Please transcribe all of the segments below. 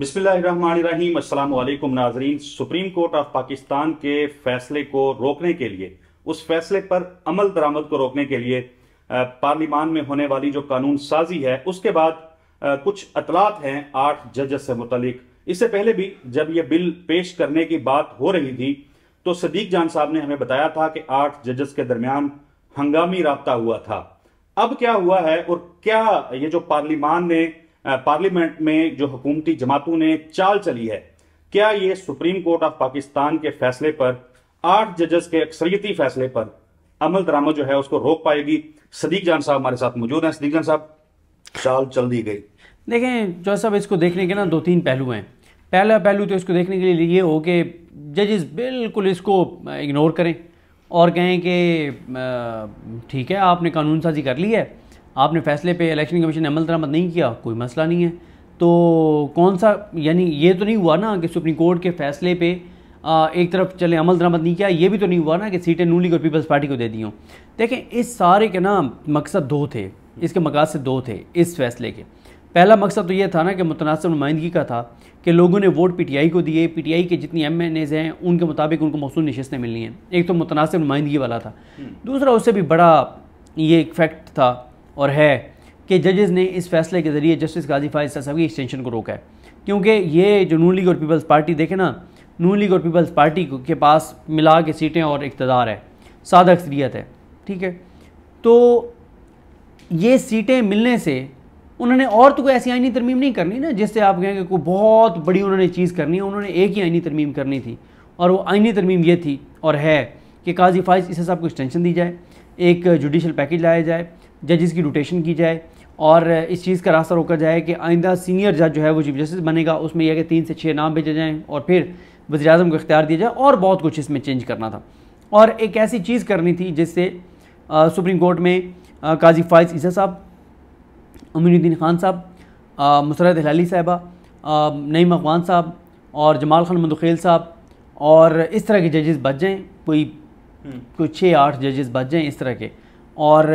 बिस्मिल्लाम नाजरीन supreme court of Pakistan के फैसले को रोकने के लिए उस फैसले पर अमल दरामद को रोकने के लिए पार्लिमान में होने वाली जो कानून साजी है उसके बाद कुछ अतलात हैं आठ जजेस से मुतलिक इससे पहले भी जब ये बिल पेश करने की बात हो रही थी तो सदीक जान साहब ने हमें बताया था कि आठ जजेस के दरमियान हंगामी रबता हुआ था अब क्या हुआ है और क्या ये जो पार्लिमान ने पार्लियामेंट में जो हुकूमती जमातों ने चाल चली है क्या ये सुप्रीम कोर्ट ऑफ पाकिस्तान के फैसले पर आठ जजेस के अक्सरियती फैसले पर अमल दरामद जो है उसको रोक पाएगी सदीक जान साहब हमारे साथ मौजूद हैं सदीक जान साहब चाल चल दी गई देखें जो साहब इसको देखने के ना दो तीन पहलू हैं पहला पहलू तो इसको देखने के लिए ये हो कि जजेस बिल्कुल इसको इग्नोर करें और कहें कि ठीक है आपने कानून साजी कर ली है आपने फैसले पे इलेक्शन कमीशन ने अमल दरामद नहीं किया कोई मसला नहीं है तो कौन सा यानी ये तो नहीं हुआ ना कि सुप्रीम कोर्ट के फैसले पे आ, एक तरफ चले अमल दरामद नहीं किया ये भी तो नहीं हुआ ना कि सीटें नू लीग और पीपल्स पार्टी को दे दी हों देखें इस सारे के ना मकसद दो थे इसके मकासद दो थे इस फैसले के पहला मकसद तो ये था ना कि मुतनासर नुमाइंदगी का था कि लोगों ने वोट पीटीआई को दिए पीटीआई के जितनी एम एन एज़ हैं उनके मुताबिक उनको मौसू नशस्तें मिलनी हैं एक तो मुतनासर नुमाइंदगी वाला था हम्म। दूसरा उससे भी बड़ा ये एक फैक्ट था और है कि जजेज़ ने इस फैसले के ज़रिए जस्टिस गाजी फायज साहब की एक्सटेंशन को रोका है क्योंकि ये जो नू लीग और पीपल्स पार्टी देखे ना नू लीग और पीपल्स पार्टी के पास मिला के सीटें और इकतदार है सादा अक्सरियत है ठीक है तो ये सीटें मिलने से उन्होंने और तो कोई ऐसी आइनी तरमीम नहीं करनी ना जिससे आप कहेंगे कि कोई बहुत बड़ी उन्होंने चीज़ करनी है उन्होंने एक ही आइनी तरमीम करनी थी और वो आइनी तरमीम ये थी और है कि काजी फाइज इसे साहब को एक्सटेंशन दी जाए एक जुडिशल पैकेज लाया जाए जजेस की रोटेशन की जाए और इस चीज़ का रास्ता रोका जाए कि आइंदा सीनियर जज जो है वो चीफ जस्टिस बनेगा उसमें यह कि तीन से छः नाम भेजे जाएँ और फिर वजी अजम को इख्तियार दिया जाए और बहुत कुछ इसमें चेंज करना था और एक ऐसी चीज़ करनी थी जिससे सुप्रीम कोर्ट में काजी फाइज ईसा साहब अमीनुद्दीन खान साहब मुसरत हलाली साहबा नईम अकवान साहब और जमाल खान मंदुखेल साहब और इस तरह के जजेस बच जाएँ कोई हम्म। कुछ छः आठ जजेस बच जाएँ इस तरह के और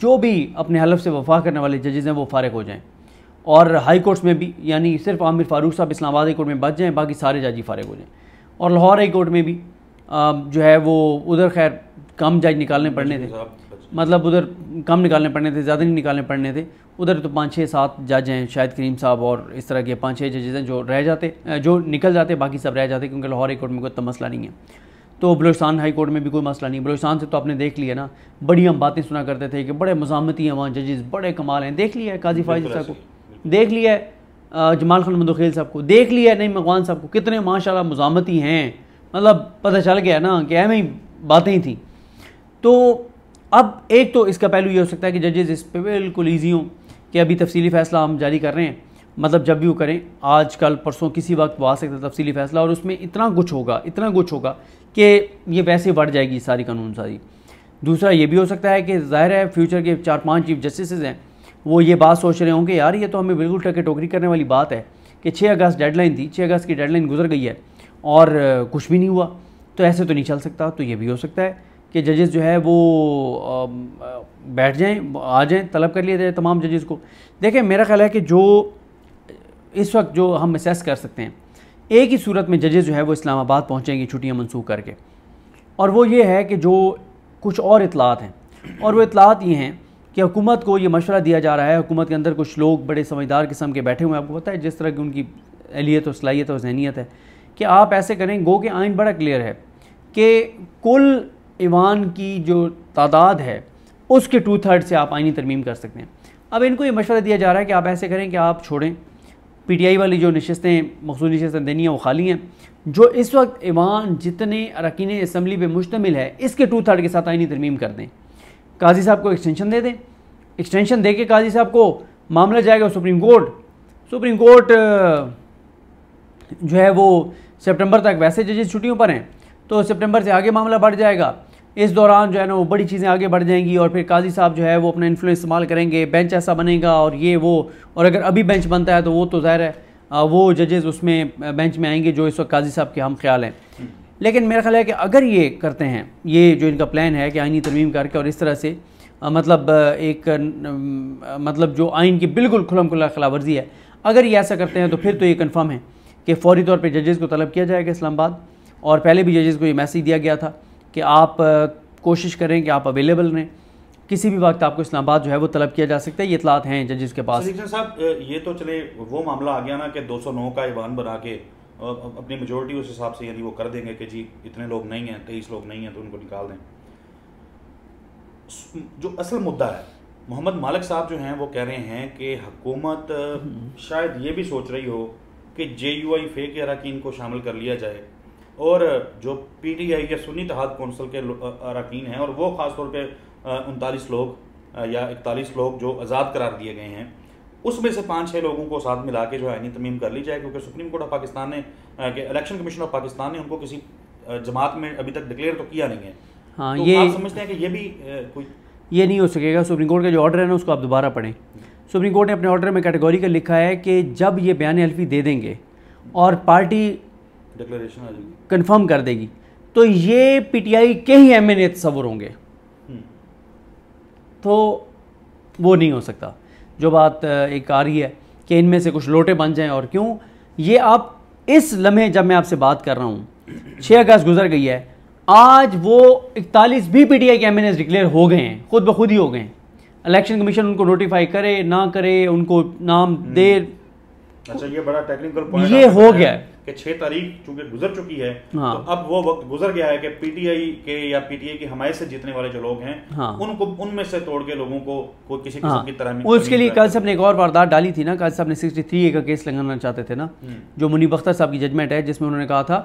जो भी अपने हलफ से वफा करने वाले जजेज़ हैं वो फारग हो जाएँ और हाई कोर्ट्स में भी यानी सिर्फ आमिर फ़ारूक साहब इस्लामाबाद हाई कोर्ट में बच जाएँ बाकी सारे जज ही फारग हो जाएँ और लाहौर हाई कोर्ट में भी जो है वो उधर खैर कम जज निकालने पड़ने थे मतलब उधर कम निकालने पड़ने थे ज़्यादा नहीं निकालने पड़ने थे उधर तो पाँच छः सात जज हैं शायद करीम साहब और इस तरह के पाँच छः जजेज़ हैं जो रह जाते जो निकल जाते बाकी सब रह जाते क्योंकि लाहौर हाई कोर्ट में कोई मसला नहीं है तो बलोचिस्तान हाई कोर्ट में भी कोई मसला नहीं बलोचिस्तान से तो आपने देख लिया ना बड़ी हम बातें सुना करते थे कि बड़े मजामती हैं वहाँ जजेस बड़े कमाल हैं देख लिया है काजी फायज साहब को देख लिया है जमाल खान मंदोखेल साहब को देख लिया है नईम मकवान साहब को कितने माशाल्लाह मजामती हैं मतलब पता चल गया ना कि अहम बातें ही थी तो अब एक तो इसका पहलू ये हो सकता है कि जजेस इस पर बिल्कुल ईजी हों कि अभी तफसली फ़ैसला हम जारी कर रहे हैं मतलब जब भी वो करें आज कल परसों किसी वक्त वो आ सकता है तफसली फ़ैसला और उसमें इतना कुछ होगा इतना कुछ होगा कि ये वैसे बढ़ जाएगी सारी कानून सारी दूसरा ये भी हो सकता है कि जाहिर है फ्यूचर के चार पांच चीफ जस्टिस हैं वो ये बात सोच रहे होंगे यार ये तो हमें बिल्कुल टके टोकरी करने वाली बात है कि 6 अगस्त डेडलाइन थी 6 अगस्त की डेडलाइन गुजर गई है और कुछ भी नहीं हुआ तो ऐसे तो नहीं चल सकता तो ये भी हो सकता है कि जजेस जो है वो बैठ जाएँ आ जाएँ तलब कर लिया जाए तमाम जजेस को देखें मेरा ख्याल है कि जो इस वक्त जो हम असेस कर सकते हैं एक ही सूरत में जजेस जो है वो इस्लामाबाद पहुँचेंगे छुट्टियाँ मनसूख करके और वो ये है कि जो कुछ और इतलात हैं और वह इतलात ये हैं कि हुकूमत को ये मशवरा दिया जा रहा है हुकूमत के अंदर कुछ लोग बड़े समझदार किस्म के बैठे हुए हैं आपको पता है जिस तरह की उनकी अहलीत और सलाहियत और जहनीत है कि आप ऐसे करें गो के आइन बड़ा क्लियर है कि कुल ईवान की जो तादाद है उसके टू थर्ड से आप आइनी तरमीम कर सकते हैं अब इनको ये मशवरा दिया जा रहा है कि आप ऐसे करें कि आप छोड़ें पीटीआई वाली जो नशस्तें मखसूस नशस्तें देनी हैं वो खाली हैं जो इस वक्त ईवान जितने अरकान इसम्बली पर मुश्तमिल है इसके टू थर्ड के साथ आइनी तरमीम कर दें काजी साहब को एक्सटेंशन दे दें एक्सटेंशन दे के काजी साहब को मामला जाएगा सुप्रीम कोर्ट सुप्रीम कोर्ट जो है वो सितंबर तक वैसे जजेस छुट्टियों पर हैं तो सितंबर से आगे मामला बढ़ जाएगा इस दौरान जो है ना वो बड़ी चीज़ें आगे बढ़ जाएंगी और फिर काजी साहब जो है वो अपना इन्फ्लुएंस इस्तेमाल करेंगे बेंच ऐसा बनेगा और ये वो और अगर अभी बेंच बनता है तो वो तो ज़ाहिर है वो जजेज़ उसमें बेंच में आएंगे जो इस वक्त काजी साहब के हम ख्याल हैं लेकिन मेरा ख्याल है कि अगर ये करते हैं ये जो इनका प्लान है कि आइनी तरमीम करके और इस तरह से मतलब एक मतलब जो आइन की बिल्कुल खुलम खुला खिलाफ वर्जी है अगर ये ऐसा करते हैं तो फिर तो ये कन्फर्म है कि फौरी तौर पर जजेज़ को तलब किया जाएगा आबाद और पहले भी जजेज़ को ये मैसेज दिया गया था कि आप कोशिश करें कि आप अवेलेबल रहें किसी भी वक्त आपको इस्लामाबाद जो है वो तलब किया जा सकता है ये इतलात हैं जजेस के पास साहब ये तो चले वो मामला आ गया ना कि 209 का ईवान बना के अपनी मेजोरिटी उस हिसाब से यानी वो कर देंगे कि जी इतने लोग नहीं हैं तेईस लोग नहीं हैं तो उनको निकाल दें जो असल मुद्दा है मोहम्मद मालिक साहब जो हैं वो कह रहे हैं कि हुकूमत हम्म। शायद ये भी सोच रही हो कि जे यू आई फेक अरकिन अरकान को शामिल कर लिया जाए और जो पी टी आई या सुन्नी तहाद कौंसल के अरकान हैं और वो ख़ास तौर पर उनतालीस लोग या इकतालीस लोग जो आज़ाद करार दिए गए हैं उसमें से पाँच छः लोगों को साथ मिला के जो है तमीम कर ली जाए क्योंकि सुप्रीम कोर्ट ऑफ पाकिस्तान ने के इलेक्शन कमीशन ऑफ पाकिस्तान ने उनको किसी जमात में अभी तक डिक्लेयर तो किया नहीं है हाँ तो ये आप समझते हैं कि ये भी कोई ये नहीं हो सकेगा सुप्रीम कोर्ट का जो ऑर्डर है ना उसको आप दोबारा पढ़ें सुप्रीम कोर्ट ने अपने ऑर्डर में कैटेगोरी का लिखा है कि जब ये बयान हल्फी दे देंगे और पार्टी डिक्लेरेशन कन्फर्म कर देगी तो ये पीटीआई के ही एम एन तस्वर होंगे हम्म। तो वो नहीं हो सकता जो बात एक आ रही है कि इनमें से कुछ लोटे बन जाएं और क्यों ये आप इस लम्हे जब मैं आपसे बात कर रहा हूँ छः अगस्त गुजर गई है आज वो इकतालीस भी पी टी आई के एम डिक्लेयर हो गए हैं खुद ब खुद ही हो गए हैं इलेक्शन कमीशन उनको नोटिफाई करे ना करे उनको नाम हम्म। दे अच्छा ये बड़ा टेक्निकल पॉइंट ये हो गया कि छह तारीख चूंकि गुजर चुकी है हाँ। तो अब वो वक्त गुजर गया है कि पीटीआई के या पीटीआई की हमारे से जीतने वाले जो लोग हैं हाँ। उनको उनमें से तोड़ के लोगों को कोई किसी हाँ। की तरह उसके लिए कल साहब ने एक और वारदात डाली थी ना कल साहब ने सिक्सटी थ्री ए का केस लगाना चाहते थे ना हम्म। जो मुनीब अख्तर साहब की जजमेंट है जिसमें उन्होंने कहा था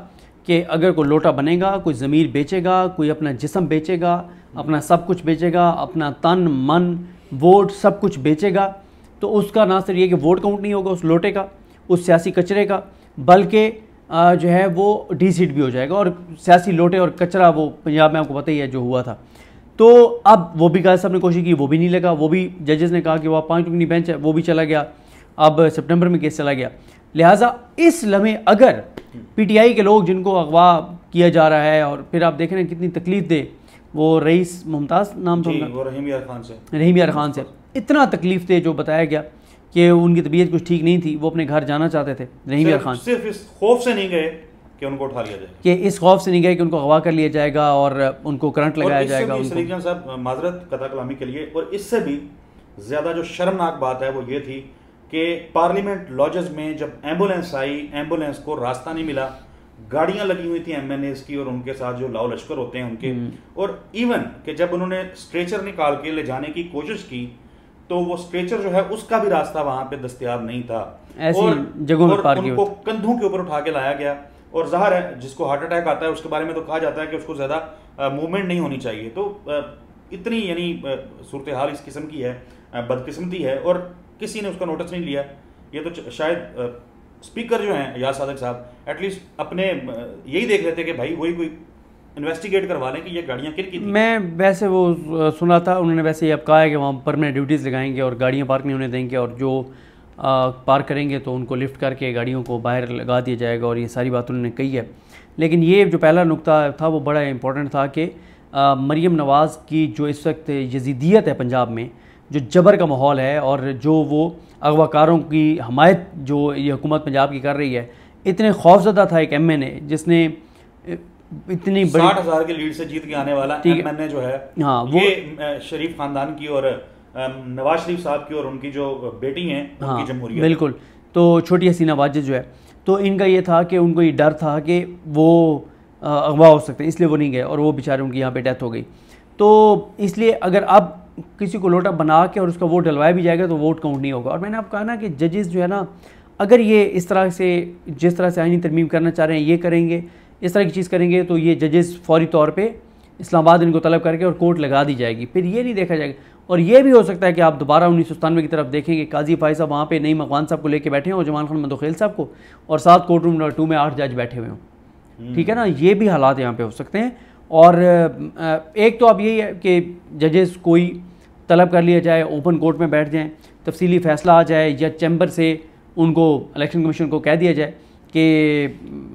कि अगर कोई लोटा बनेगा कोई ज़मीर बेचेगा कोई अपना जिसम बेचेगा अपना सब कुछ बेचेगा अपना तन मन वोट सब कुछ बेचेगा तो उसका ना सिर्फ ये कि वोट काउंट नहीं होगा उस लोटे का उस सियासी कचरे का बल्कि जो है वो डी सीट भी हो जाएगा और सियासी लोटे और कचरा वो पंजाब में आपको पता ही है जो हुआ था तो अब वो भी कहा साहब ने कोशिश की वो भी नहीं लगा वो भी जजेस ने कहा कि वह पाँच रुकनी बेंच है वो भी चला गया अब सितंबर में केस चला गया लिहाजा इस लम्हे अगर पीटीआई के लोग जिनको अगवा किया जा रहा है और फिर आप देख रहे हैं कितनी तकलीफ दे वो रईस मुमताज़ नाम था रहीम यार खान से रहीम यार खान से इतना तकलीफ दे जो बताया गया कि उनकी तबीयत कुछ ठीक नहीं थी वो अपने घर जाना चाहते थे नहीं सिर्फ, खान सिर्फ इस खौफ से नहीं गए कि उनको उठा लिया जाए कि इस खौफ से नहीं गए कि उनको अगवा कर लिया जाएगा और उनको करंट लगाया जाएगा साहब माजरत कथा कलामी के लिए और इससे भी ज़्यादा जो शर्मनाक बात है वो ये थी कि पार्लियामेंट लॉजेस में जब एम्बुलेंस आई एम्बुलेंस को रास्ता नहीं मिला गाड़ियां लगी हुई थी एम की और उनके साथ जो लाओ लश्कर होते हैं उनके हम्म। और इवन कि जब उन्होंने स्ट्रेचर निकाल के ले जाने की कोशिश की तो वो स्ट्रेचर जो है उसका भी रास्ता वहां पे दस्तियाब नहीं था और जगहों और पार उनको कंधों के ऊपर उठा के लाया गया और जहर है जिसको हार्ट अटैक आता है उसके बारे में तो कहा जाता है कि उसको ज़्यादा मूवमेंट नहीं होनी चाहिए तो इतनी यानी सूरत हाल इस किस्म की है बदकिस्मती है और किसी ने उसका नोटिस नहीं लिया ये तो शायद स्पीकर जो हैं या सादक साहब एटलीस्ट अपने यही देख लेते कि भाई वही कोई इन्वेस्टिगेट करवा लें कि ये गाड़ियाँ किन की मैं वैसे वो सुना था उन्होंने वैसे ये अब कहा है कि वहाँ परमानेंट ड्यूटीज़ लगाएंगे और गाड़ियाँ पार्क नहीं होने देंगे और जो पार्क करेंगे तो उनको लिफ्ट करके गाड़ियों को बाहर लगा दिया जाएगा और ये सारी बात उन्होंने कही है लेकिन ये जो पहला नुकता था वो बड़ा इंपॉर्टेंट था कि मरीम नवाज़ की जो इस वक्त यजीदियत है पंजाब में जो जबर का माहौल है और जो वो अगवाकारों की हमायत जो ये हुकूमत पंजाब की कर रही है इतने खौफजदा था एक एम ने जिसने इतनी बड़ी साठ हजार के लीड से जीत के आने वाला एमएनए जो है हाँ वो ये शरीफ खानदान की और नवाज शरीफ साहब की और उनकी जो बेटी है हाँ, बिल्कुल तो छोटी हसीना वाजिद जो है तो इनका ये था कि उनको ये डर था कि वो अगवा हो सकते हैं इसलिए वो नहीं गए और वो बेचारे उनकी यहाँ पे डेथ हो गई तो इसलिए अगर अब किसी को लोटा बना के और उसका वोट डलवाया भी जाएगा तो वोट काउंट नहीं होगा और मैंने आप कहा ना कि जजेस जो है ना अगर ये इस तरह से जिस तरह से आइनी तरमीम करना चाह रहे हैं ये करेंगे इस तरह की चीज़ करेंगे तो ये जजेस फौरी तौर पर इस्लामाबाद इनको तलब करके और कोर्ट लगा दी जाएगी फिर ये नहीं देखा जाएगा और ये भी हो सकता है कि आप दोबारा उन्नीस की तरफ देखेंगे काजी फाई साहब वहाँ पर नई मकवान साहब को लेकर बैठे हैं और जमान खान मंदोखेल साहब को और साथ कोर्ट रूम नंबर टू में आठ जज बैठे हुए हों हम्म। ठीक है ना ये भी हालात यहाँ पर हो सकते हैं और एक तो अब यही है कि जजेस कोई तलब कर लिया जाए ओपन कोर्ट में बैठ जाएँ तफसीली फैसला आ जाए या चैम्बर से उनको इलेक्शन कमीशन को कह दिया जाए कि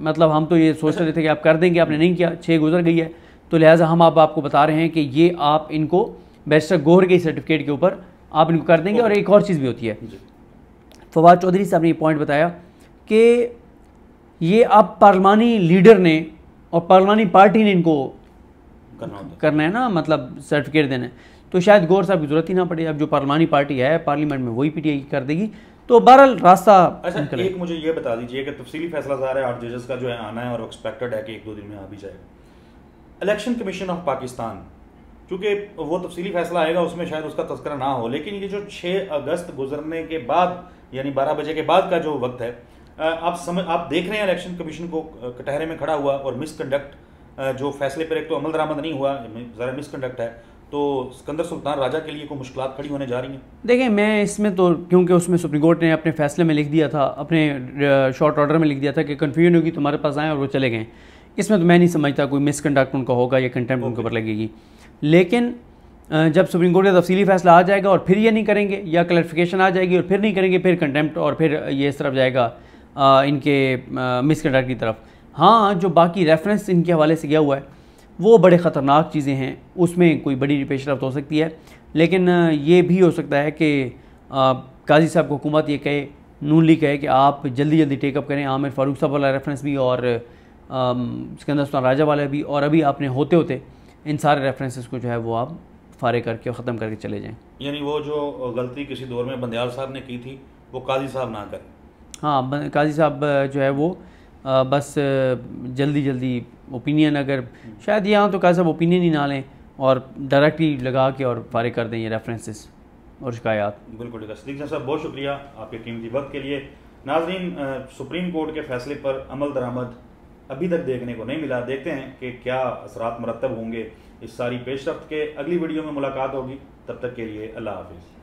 मतलब हम तो ये सोच रहे थे कि आप कर देंगे आपने नहीं किया छः गुजर गई है तो लिहाजा हम आप आपको बता रहे हैं कि ये आप इनको बैरिस्टर गोहर के सर्टिफिकेट के ऊपर आप इनको कर देंगे और एक और चीज़ भी होती है फवाद चौधरी साहब ने ये पॉइंट बताया कि ये आप पार्लमानी लीडर ने और पार्लमानी पार्टी ने इनको करना, करना है ना मतलब सर्टिफिकेट देना है तो शायद गौर साहब की ज़रूरत ही ना पड़े अब जो पार्लमानी पार्टी है पार्लियामेंट में वही पीटीआई कर देगी तो बहरहाल रास्ता अच्छा एक मुझे ये बता दीजिए कि तफसीली फैसला जा रहा है आठ जजेस का जो है आना है और एक्सपेक्टेड है कि एक दो दिन में आ भी जाएगा इलेक्शन कमीशन ऑफ पाकिस्तान क्योंकि वो तफसीली फैसला आएगा उसमें शायद उसका तस्करा ना हो लेकिन ये जो छः अगस्त गुजरने के बाद यानी बारह बजे के बाद का जो वक्त है आप समझ आप देख रहे हैं इलेक्शन कमीशन को कटहरे में खड़ा हुआ और मिसकंडक्ट जो फैसले पर एक तो अमल दरामद नहीं हुआ ज़रा मिसकंडक्ट है तो सिकंदर सुल्तान राजा के लिए कोई मुश्किल खड़ी होने जा रही हैं देखें मैं इसमें तो क्योंकि उसमें सुप्रीम कोर्ट ने अपने फैसले में लिख दिया था अपने शॉर्ट ऑर्डर में लिख दिया था कि कन्फ्यूजन होगी तुम्हारे पास आए और वो चले गए इसमें तो मैं नहीं समझता कोई मिसकंडक्ट उनका होगा या कंटेम्प्ट उनके ऊपर लगेगी लेकिन जब सुप्रीम कोर्ट का तफसीली फैसला आ जाएगा और फिर ये नहीं करेंगे या क्लरिफिकेशन आ जाएगी और फिर नहीं करेंगे फिर कंटेम्प्ट और फिर ये इस तरफ जाएगा इनके मिसकंडक्ट की तरफ हाँ जो बाकी रेफरेंस इनके हवाले से गया हुआ है वो बड़े ख़तरनाक चीज़ें हैं उसमें कोई बड़ी रफ्त हो सकती है लेकिन ये भी हो सकता है कि काजी साहब को हुकूमत ये कहे नून ली कहे कि आप जल्दी जल्दी टेकअप करें आमिर फारूक साहब वाला रेफरेंस भी और सिकंदर राजा वाला भी और अभी आपने होते होते इन सारे रेफरेंसेस को जो है वो आप फ़ारे करके और ख़त्म करके चले जाएँ यानी वो जो गलती किसी दौर में बंदयाल साहब ने की थी वो काजी साहब ना करें हाँ काजी साहब जो है वो आ, बस जल्दी जल्दी ओपिनियन अगर शायद यहाँ तो कहा सब ओपिनियन ही ना लें और डायरेक्टली लगा के और फारे कर दें ये रेफरेंसेस और शिकायत बिल्कुल सदीक साहब बहुत शुक्रिया आपके कीमती वक्त के लिए नाजरीन सुप्रीम कोर्ट के फैसले पर अमल दरामद अभी तक देखने को नहीं मिला देखते हैं कि क्या असरात मरतब होंगे इस सारी पेशरफ के अगली वीडियो में मुलाकात होगी तब तक के लिए अल्लाह हाफिज़